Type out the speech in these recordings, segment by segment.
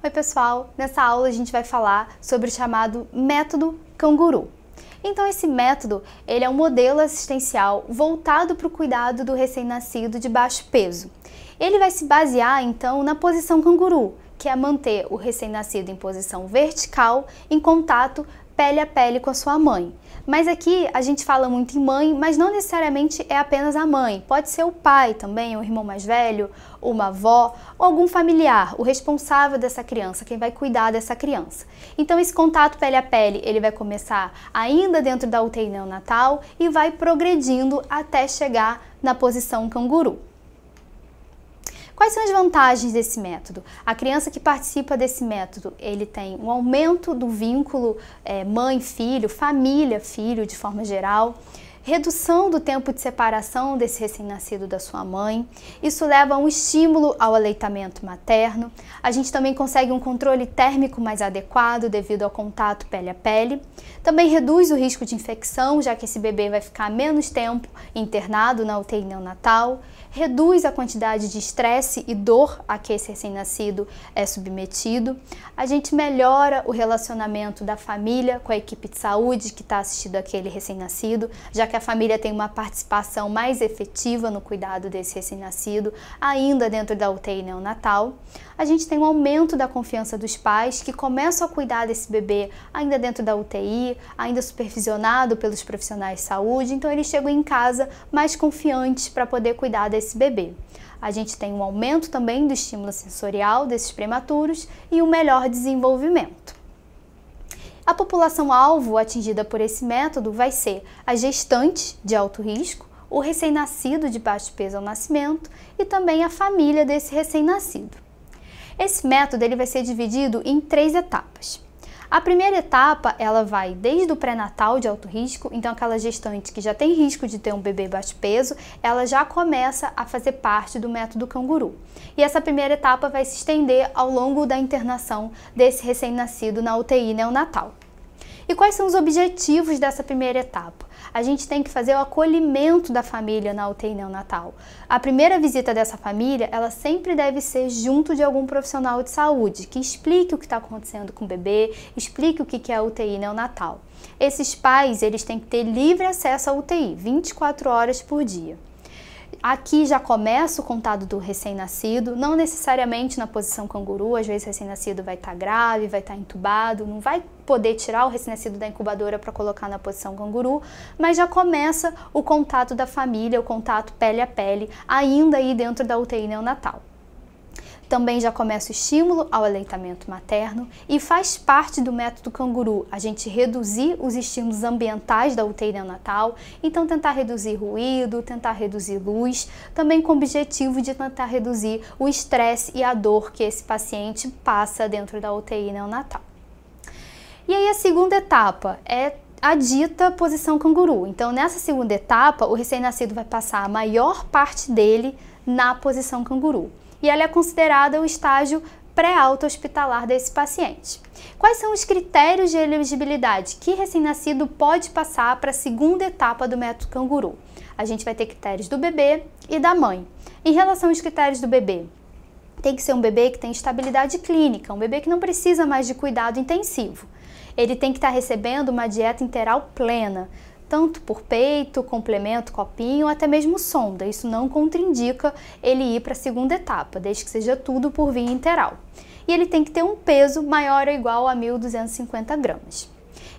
Oi, pessoal! Nessa aula a gente vai falar sobre o chamado método canguru. Então esse método, ele é um modelo assistencial voltado para o cuidado do recém-nascido de baixo peso. Ele vai se basear então na posição canguru, que é manter o recém-nascido em posição vertical em contato pele a pele com a sua mãe. Mas aqui a gente fala muito em mãe, mas não necessariamente é apenas a mãe. Pode ser o pai também, o irmão mais velho, uma avó, ou algum familiar, o responsável dessa criança, quem vai cuidar dessa criança. Então esse contato pele a pele, ele vai começar ainda dentro da UTI neonatal e vai progredindo até chegar na posição canguru. Quais são as vantagens desse método? A criança que participa desse método, ele tem um aumento do vínculo é, mãe-filho, família-filho de forma geral, redução do tempo de separação desse recém-nascido da sua mãe. Isso leva a um estímulo ao aleitamento materno. A gente também consegue um controle térmico mais adequado devido ao contato pele a pele. Também reduz o risco de infecção, já que esse bebê vai ficar menos tempo internado na UTI neonatal. Reduz a quantidade de estresse e dor a que esse recém-nascido é submetido. A gente melhora o relacionamento da família com a equipe de saúde que está assistindo aquele recém-nascido, já que a família tenha uma participação mais efetiva no cuidado desse recém-nascido, ainda dentro da UTI neonatal. A gente tem um aumento da confiança dos pais que começam a cuidar desse bebê ainda dentro da UTI, ainda supervisionado pelos profissionais de saúde, então eles chegam em casa mais confiantes para poder cuidar desse bebê. A gente tem um aumento também do estímulo sensorial desses prematuros e um melhor desenvolvimento. A população-alvo atingida por esse método vai ser a gestante de alto risco, o recém-nascido de baixo peso ao nascimento e também a família desse recém-nascido. Esse método ele vai ser dividido em três etapas. A primeira etapa, ela vai desde o pré-natal de alto risco, então aquela gestante que já tem risco de ter um bebê baixo peso, ela já começa a fazer parte do método canguru. E essa primeira etapa vai se estender ao longo da internação desse recém-nascido na UTI neonatal. E quais são os objetivos dessa primeira etapa? A gente tem que fazer o acolhimento da família na UTI neonatal. A primeira visita dessa família, ela sempre deve ser junto de algum profissional de saúde, que explique o que está acontecendo com o bebê, explique o que é a UTI neonatal. Esses pais, eles têm que ter livre acesso à UTI, 24 horas por dia. Aqui já começa o contato do recém-nascido, não necessariamente na posição canguru, às vezes o recém-nascido vai estar tá grave, vai estar tá entubado, não vai poder tirar o recém-nascido da incubadora para colocar na posição canguru, mas já começa o contato da família, o contato pele a pele, ainda aí dentro da UTI neonatal também já começa o estímulo ao aleitamento materno e faz parte do método canguru a gente reduzir os estímulos ambientais da UTI neonatal, então tentar reduzir ruído, tentar reduzir luz, também com o objetivo de tentar reduzir o estresse e a dor que esse paciente passa dentro da UTI neonatal. E aí a segunda etapa é a dita posição canguru. Então, nessa segunda etapa, o recém-nascido vai passar a maior parte dele na posição canguru e ela é considerada o estágio pré-alta hospitalar desse paciente. Quais são os critérios de elegibilidade que recém-nascido pode passar para a segunda etapa do método canguru? A gente vai ter critérios do bebê e da mãe. Em relação aos critérios do bebê, tem que ser um bebê que tem estabilidade clínica, um bebê que não precisa mais de cuidado intensivo. Ele tem que estar recebendo uma dieta interal plena, tanto por peito, complemento, copinho, até mesmo sonda. Isso não contraindica ele ir para a segunda etapa, desde que seja tudo por via interal. E ele tem que ter um peso maior ou igual a 1.250 gramas.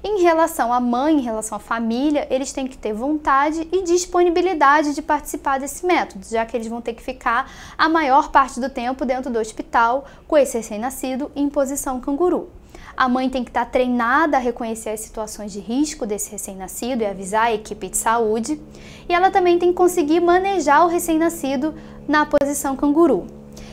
Em relação à mãe, em relação à família, eles têm que ter vontade e disponibilidade de participar desse método, já que eles vão ter que ficar a maior parte do tempo dentro do hospital com esse recém-nascido em posição canguru. A mãe tem que estar tá treinada a reconhecer as situações de risco desse recém-nascido e avisar a equipe de saúde. E ela também tem que conseguir manejar o recém-nascido na posição canguru.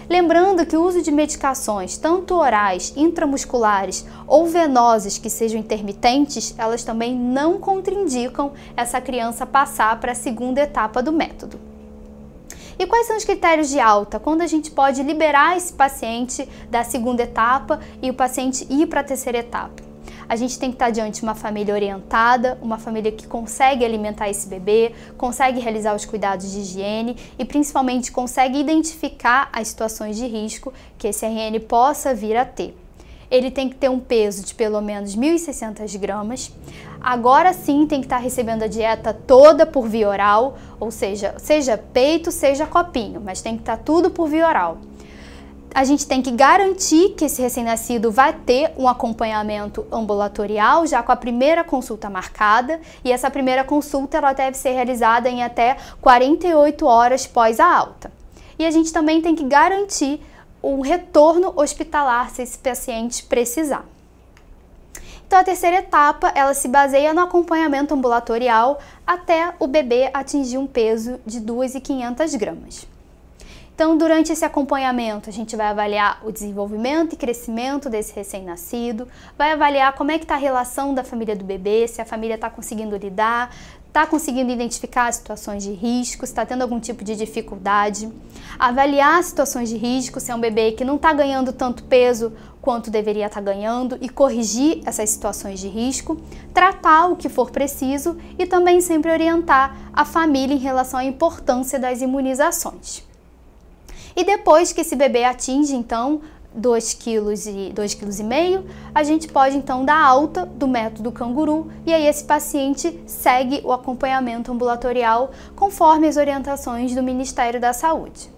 Lembrando que o uso de medicações, tanto orais, intramusculares ou venosas que sejam intermitentes, elas também não contraindicam essa criança passar para a segunda etapa do método. E quais são os critérios de alta? Quando a gente pode liberar esse paciente da segunda etapa e o paciente ir para a terceira etapa? a gente tem que estar tá diante de uma família orientada, uma família que consegue alimentar esse bebê, consegue realizar os cuidados de higiene e principalmente consegue identificar as situações de risco que esse RN possa vir a ter ele tem que ter um peso de pelo menos 1.600 gramas. Agora sim tem que estar tá recebendo a dieta toda por via oral, ou seja, seja peito, seja copinho, mas tem que estar tá tudo por via oral. A gente tem que garantir que esse recém-nascido vai ter um acompanhamento ambulatorial já com a primeira consulta marcada, e essa primeira consulta ela deve ser realizada em até 48 horas pós a alta. E a gente também tem que garantir um retorno hospitalar se esse paciente precisar. Então a terceira etapa, ela se baseia no acompanhamento ambulatorial até o bebê atingir um peso de 2.500 gramas. Então, durante esse acompanhamento, a gente vai avaliar o desenvolvimento e crescimento desse recém-nascido, vai avaliar como é que está a relação da família do bebê, se a família está conseguindo lidar, está conseguindo identificar situações de risco, está tendo algum tipo de dificuldade, avaliar situações de risco, se é um bebê que não está ganhando tanto peso quanto deveria estar tá ganhando e corrigir essas situações de risco, tratar o que for preciso e também sempre orientar a família em relação à importância das imunizações. E depois que esse bebê atinge, então, 2,5 kg e e meio, a gente pode então dar alta do método canguru e aí esse paciente segue o acompanhamento ambulatorial conforme as orientações do Ministério da Saúde.